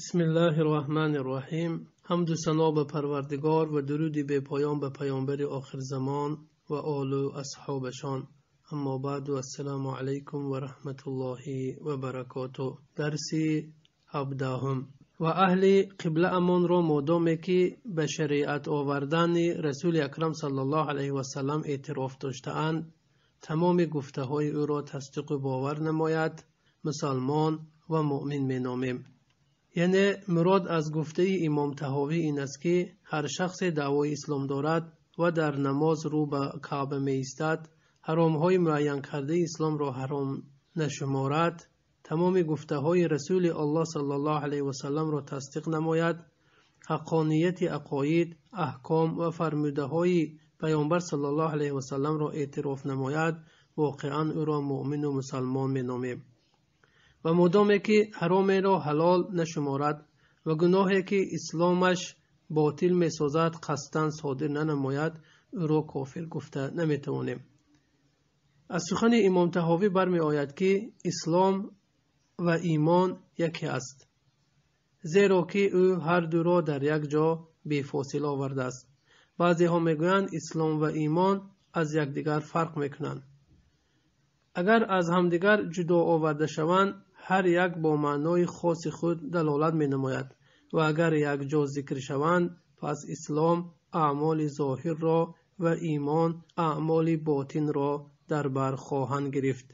بسم الله الرحمن الرحیم حمد و ثنا به پروردگار و درودی به پایان به پیامبر آخر زمان و آل و اصحابشان اما بعد و السلام علیکم و رحمت الله و برکاته درس هفدهم و اهل قبله امان را مادامی که به شریعت آوردن رسول اکرم صلی الله علیه و سلم اعتراف اند تمام گفته های او را تصدیق و باور نماید مسلمان و مؤمن می نامیم яъне мурод аз гуфтаи имом таҳовӣ ин аст ки ҳар шахсе даъвои ислом дорад ва дар намоз рӯ ба каъба меистад ҳаромҳои муайян кардаи исломро ҳаром нашуморад тамоми гуфтаҳои расули алло сало л васаламро тасдиқ намояд ҳаққонияти ақоид аҳком ва фармудаҳои паёнбар сало ал васаламро эътироф намояд воқеан ӯро муъмину мусалмон меномем ва модоме ки ҳароменро ҳалол нашуморад ва гуноҳе ки исломаш ботил месозад қасдан содир нанамояд ӯро кофир гуфта наметавонем аз сухани имомтаҳовӣ бармеояд ки ислом ва имон яке аст зеро ки ӯ ҳардуро дар як ҷо бефосила овардааст баъзеҳо мегӯянд ислом ва имон аз якдигар фарқ мекунанд агар аз ҳамдигар ҷудо оварда шаванд ҳар як бо маънои хоси худ далолат менамояд ва агар якҷо зикр шаванд пас ислом аъмоли зоҳирро ва имон аъмоли ботинро дар бар хоҳанд гирифт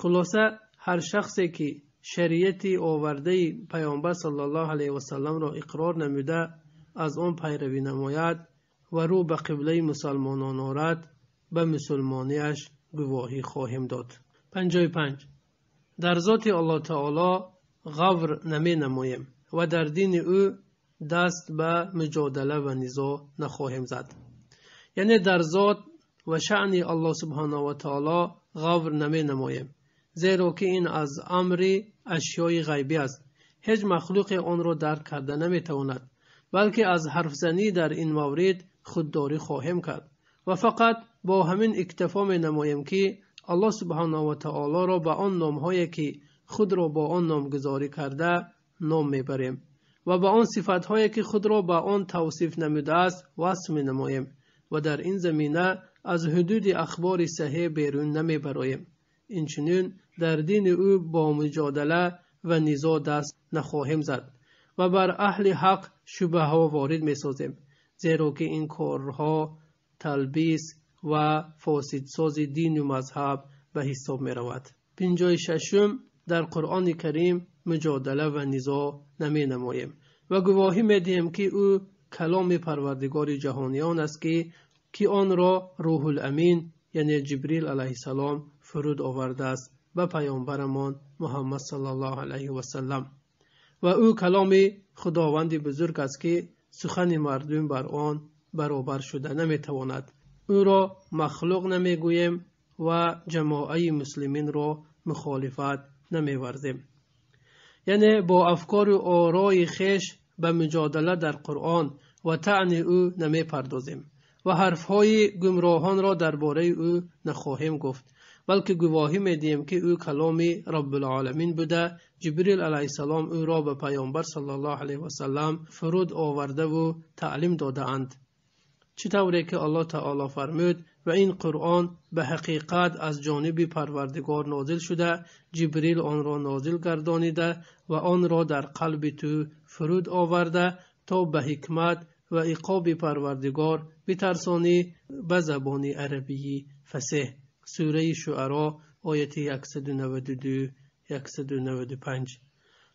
хулоса ҳар шахсе ки шариати овардаи паёнбар слвасаламро иқрор намуда аз он пайравӣ намояд ва рӯ ба қиблаи мусалмонон орад ба мусулмонияш гувоҳӣ хоҳем дод панҷои панҷ дар зоти аллоҳтаоло ғавр наменамоем ва дар дини ӯ даст ба муҷодала ва низо нахоҳем зад яъне дар зот ва шаъни аллоҳ субҳанаҳу ватаоло ғавр наменамоем зеро ки ин аз амри ашёи ғайбӣ аст ҳеҷ махлуқе онро дарк карда наметавонад балки аз ҳарфзанӣ дар ин маврид худдорӣ хоҳем кард ва фақат бо ҳамин иктифо менамоем ки аллоҳ субҳанаҳу ватаолоро ба он номҳое ки худро бо он номгузорӣ карда ном мебарем ва ба он сифатҳое ки худро ба он тавсиф намудааст васф менамоем ва дар ин замина аз ҳудуди ахбори саҳеҳ берун намебароем инчунин дар дини ӯ бо муҷодала ва низо даст нахоҳем зад ва бар аҳли ҳақ шубҳаҳо ворид месозем зеро ки ин корҳо талбис ва фосидсози дину мазҳаб ба ҳисоб меравад пинҷои шашум дар қуръони карим муҷодала ва низо наменамоем ва гувоҳӣ медиҳем ки ӯ каломи парвардигори ҷаҳониён аст ки ки онро рӯҳулъамин яъне ҷибрил алайҳиссалом фуруд овардааст ба паёмбарамон муҳаммад сал алаи васалам ва ӯ каломи худованди бузург аст ки сухани мардум бар он баробар шуда наметавонад ӯро махлуқ намегӯем ва ҷамоаи муслиминро мухолифат намеварзем яъне бо афкору орои хеш ба муҷодала дар қуръон ва таъни ӯ намепардозем ва ҳарфҳои гумроҳонро дар бораи ӯ нахоҳем гуфт балки гувоҳӣ медиҳем ки ӯ каломи робулоламин буда ҷибрил алайҳиссалом ӯро ба паёнбар сал ла алаи васалам фуруд оварда ву таълим додаанд чӣ тавре ки алло таъоло фармуд ва ин қуръон ба ҳақиқат аз ҷониби парвардигор нозил шуда ҷибрил онро нозил гардонида ва онро дар қалби ту фуруд оварда то ба ҳикмат ва иқоби парвардигор битарсонӣ ба забони арабии фасеҳ сураи шӯъаро ояти 1925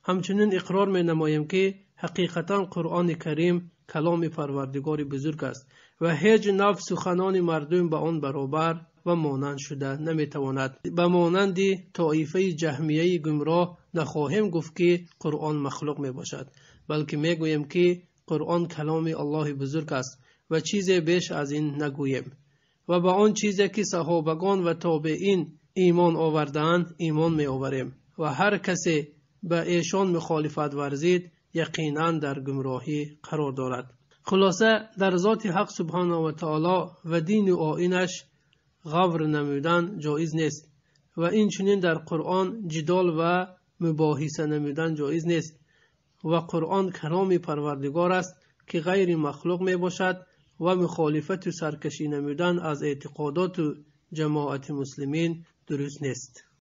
ҳамчунин иқрор менамоем ки ҳақиқатан қуръони карим каломи парвардигори бузург аст ва ҳеҷ нав суханони мардум ба он баробар ва монанд шуда наметавонад ба монанди тоифаи ҷаҳмияи гумроҳ нахоҳем гуфт ки қуръон махлуқ мебошад балки мегӯем ки қуръон каломи аллоҳи бузург аст ва чизе беш аз ин нагӯем ва ба он чизе ки саҳобагон ва тобеин имон овардаанд имон меоварем ва ҳар касе ба эшон мухолифат варзид яқинан дар гумроҳӣ қарор дорад хулоса дар зоти ҳақ субҳанаҳу ватаоло ва дину оинаш ғавр намудан ҷоиз нест ва инчунин дар қуръон ҷидол ва мубоҳиса намудан ҷоиз нест ва қуръон каломи парвардигор аст ки ғайри махлуқ мебошад ва мухолифату саркашӣ намудан аз эътиқодоту ҷамоати муслимин дуруст нест